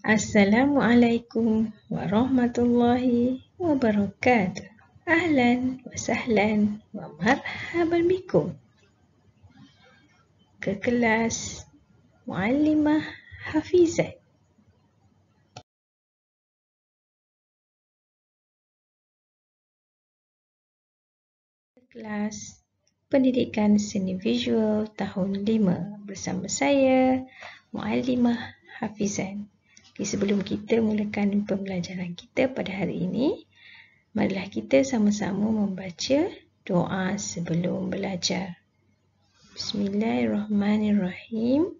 Assalamualaikum warahmatullahi wabarakatuh. Ahlan wa sahlan wa marhaban bikum. Ke kelas Muallimah Hafizah. Kelas Pendidikan Seni Visual Tahun 5 bersama saya Muallimah Hafizah. Okay, sebelum kita mulakan pembelajaran kita pada hari ini, marilah kita sama-sama membaca doa sebelum belajar. Bismillahirrahmanirrahim.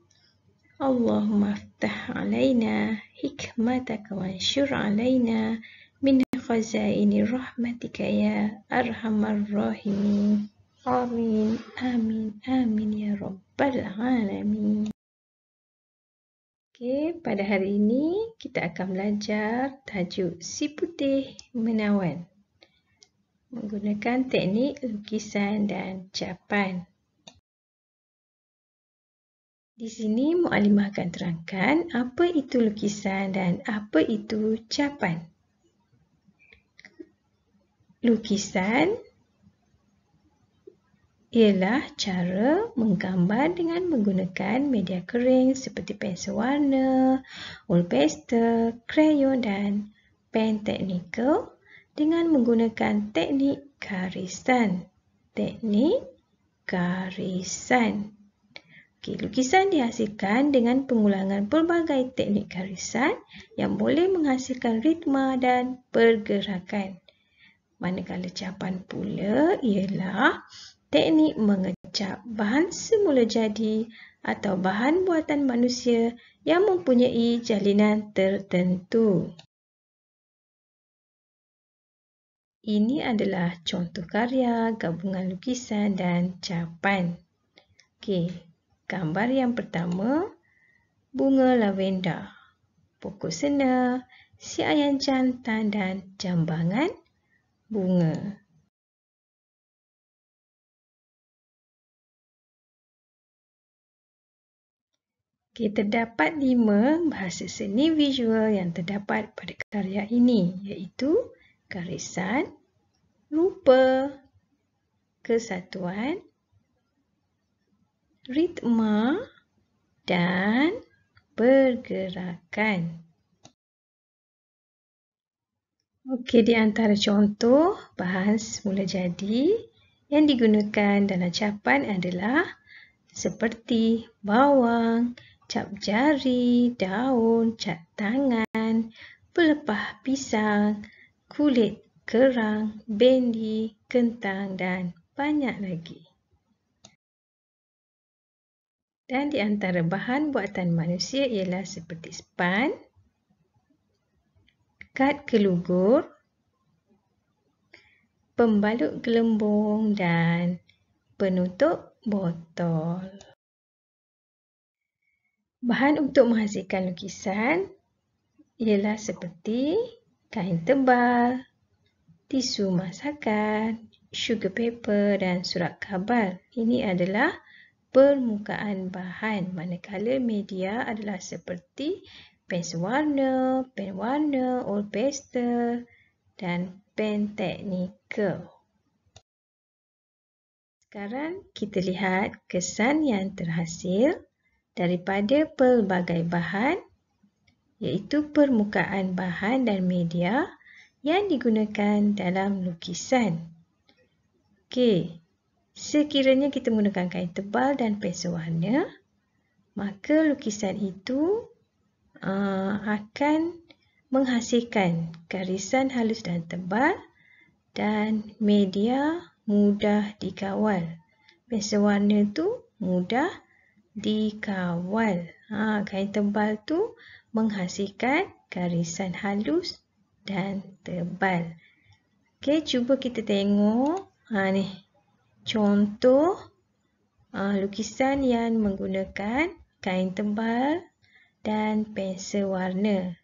Allahumma aftah alaina hikmataka wa ansyur alaina min khazaini rahmatika ya arhamar rahimin. Amin, amin, amin ya rabbal alamin. Okey, pada hari ini kita akan belajar tajuk si putih menawan menggunakan teknik lukisan dan capan. Di sini muallimah akan terangkan apa itu lukisan dan apa itu capan. Lukisan ialah cara menggambar dengan menggunakan media kering seperti pensel warna, wall pastel, crayon dan pen teknikal dengan menggunakan teknik garisan. Teknik garisan. Okay, lukisan dihasilkan dengan pengulangan pelbagai teknik garisan yang boleh menghasilkan ritma dan pergerakan. Manakala capan pula ialah teknik mengecap bahan semula jadi atau bahan buatan manusia yang mempunyai jalinan tertentu. Ini adalah contoh karya gabungan lukisan dan capan. Okey, gambar yang pertama bunga lavenda. Pokok sena, si ayam jantan dan jambangan bunga. Okay, terdapat lima bahasa seni visual yang terdapat pada karya ini iaitu garisan, rupa, kesatuan, ritma dan pergerakan. Okey, di antara contoh bahas mula jadi yang digunakan dalam capan adalah seperti bawang, cap jari, daun, cap tangan, pelepah pisang, kulit kerang, bendi, kentang dan banyak lagi. Dan di antara bahan buatan manusia ialah seperti span, kad kelugur, pembalut gelembung dan penutup botol. Bahan untuk menghasilkan lukisan ialah seperti kain tebal, tisu masakan, sugar paper dan surat kabar. Ini adalah permukaan bahan manakala media adalah seperti pen warna, pen warna, oil pastel dan pen teknikal. Sekarang kita lihat kesan yang terhasil daripada pelbagai bahan iaitu permukaan bahan dan media yang digunakan dalam lukisan. Okey, sekiranya kita menggunakan kain tebal dan pensel warna, maka lukisan itu uh, akan menghasilkan garisan halus dan tebal dan media mudah dikawal. Pensel warna itu mudah dikawal. Ha, kain tebal tu menghasilkan garisan halus dan tebal. Okey, cuba kita tengok ha, ni. contoh ha, lukisan yang menggunakan kain tebal dan pensel warna.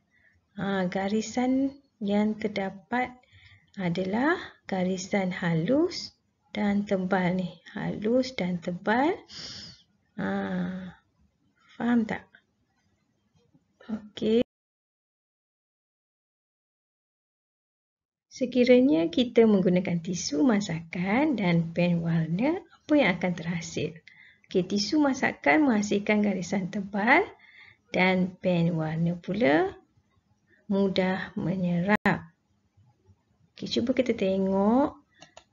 Ha, garisan yang terdapat adalah garisan halus dan tebal ni. Halus dan tebal. Ha, faham tak? Okey. Sekiranya kita menggunakan tisu masakan dan pen warna, apa yang akan terhasil? Okey, tisu masakan menghasilkan garisan tebal dan pen warna pula mudah menyerap. Okey, cuba kita tengok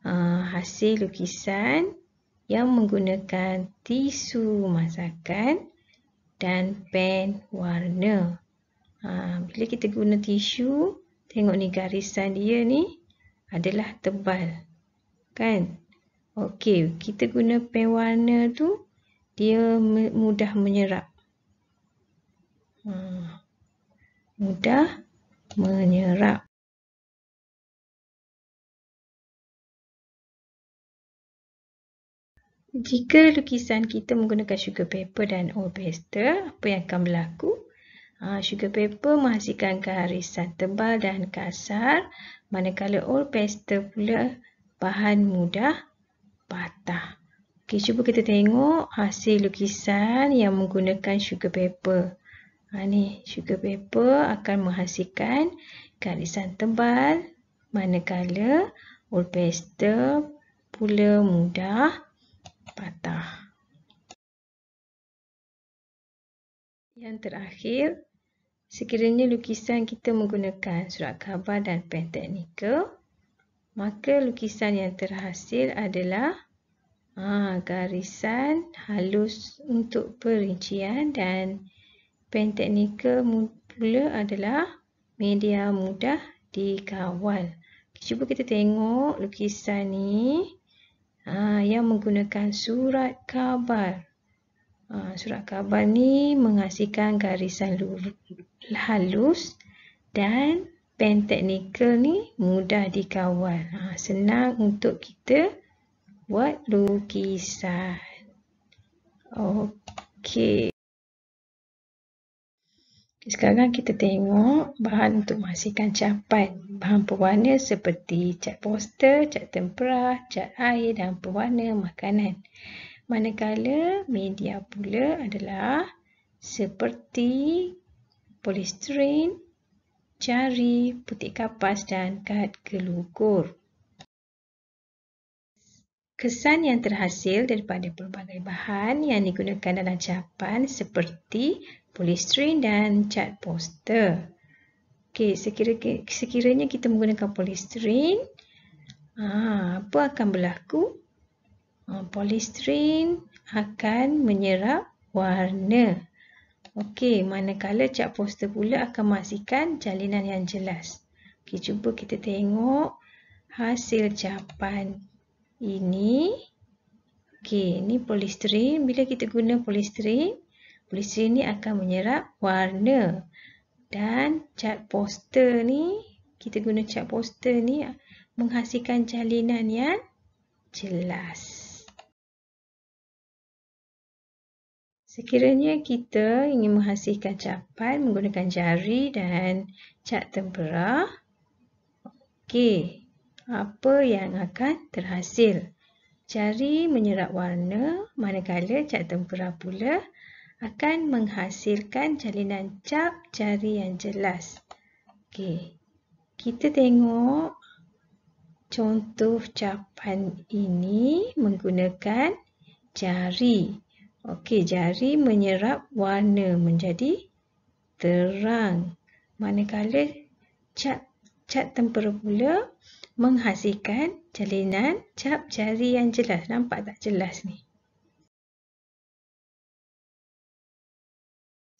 uh, hasil lukisan yang menggunakan tisu masakan dan pen warna. Ha, bila kita guna tisu, tengok ni garisan dia ni adalah tebal. Kan? Okey, kita guna pen warna tu, dia mudah menyerap. Ha, mudah menyerap. Jika lukisan kita menggunakan sugar paper dan oil pastel, apa yang akan berlaku? Ah, sugar paper menghasilkan garisan tebal dan kasar, manakala oil pastel pula bahan mudah patah. Okey, cuba kita tengok hasil lukisan yang menggunakan sugar paper. Ha, ni, sugar paper akan menghasilkan garisan tebal, manakala oil pastel pula mudah patah patah. Yang terakhir, sekiranya lukisan kita menggunakan surat khabar dan pen teknikal, maka lukisan yang terhasil adalah ha, garisan halus untuk perincian dan pen teknikal pula adalah media mudah dikawal. Cuba kita tengok lukisan ni ha, yang menggunakan surat kabar. Ha, surat kabar ni menghasilkan garisan halus dan pen teknikal ni mudah dikawal. Ha, senang untuk kita buat lukisan. Okey. Sekarang kita tengok bahan untuk menghasilkan capan. Bahan pewarna seperti cat poster, cat tempera, cat air dan pewarna makanan. Manakala media pula adalah seperti polistiren, jari, putih kapas dan kad gelugur. Kesan yang terhasil daripada pelbagai bahan yang digunakan dalam capan seperti polystyrene dan cat poster. Okey, sekiranya, sekiranya kita menggunakan polystyrene, ah, apa akan berlaku? Ah, polystyrene akan menyerap warna. Okey, manakala cat poster pula akan memastikan jalinan yang jelas. Okey, cuba kita tengok hasil capan ini. Okey, ini polystyrene. Bila kita guna polystyrene, Glisterin ni akan menyerap warna dan cat poster ni kita guna cat poster ni menghasilkan jalinan yang jelas. Sekiranya kita ingin menghasilkan capan menggunakan jari dan cat tempera, okey, apa yang akan terhasil? Jari menyerap warna, manakala cat tempera pula akan menghasilkan jalinan cap jari yang jelas. Okey. Kita tengok contoh capan ini menggunakan jari. Okey, jari menyerap warna menjadi terang. Manakala cap cap tempera pula menghasilkan jalinan cap jari yang jelas. Nampak tak jelas ni?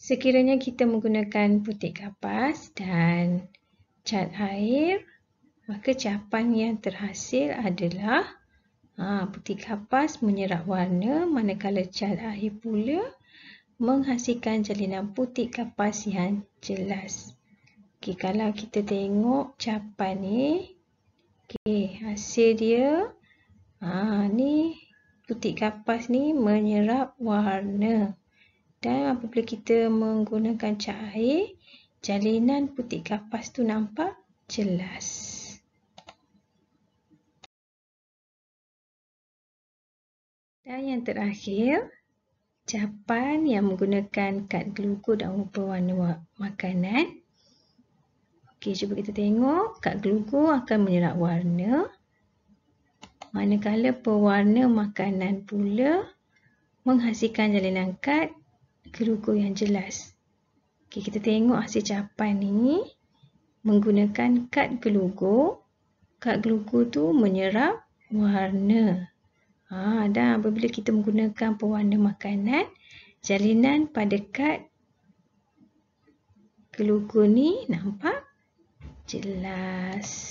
Sekiranya kita menggunakan putih kapas dan cat air, maka capan yang terhasil adalah ha, putih kapas menyerap warna manakala cat air pula menghasilkan jalinan putih kapas yang jelas. Okay, kalau kita tengok capan ni, okay, hasil dia ha, ni putih kapas ni menyerap warna. Dan apabila kita menggunakan cat air, jalinan putih kapas tu nampak jelas. Dan yang terakhir, capan yang menggunakan kad glugo dan rupa warna makanan. Okey, cuba kita tengok. Kad glugo akan menyerap warna. Manakala pewarna makanan pula menghasilkan jalinan kad keruga yang jelas. Okay, kita tengok hasil capan ni menggunakan kad gelugo. Kad gelugo tu menyerap warna. Ha, dan apabila kita menggunakan pewarna makanan, jalinan pada kad gelugo ni nampak jelas.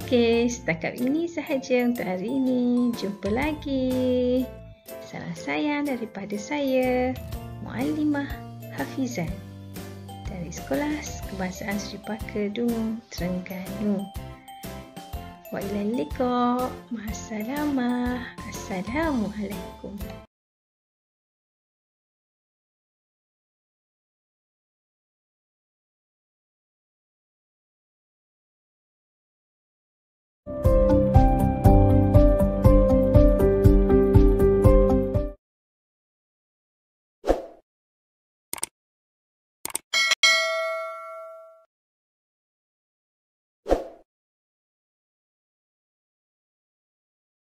Okey, setakat ini sahaja untuk hari ini. Jumpa lagi. Salam sayang daripada saya, Muallimah Hafizan dari Sekolah Kebangsaan Sri Pakar Dungu, Terengganu. Wa'ilalikum. Assalamualaikum.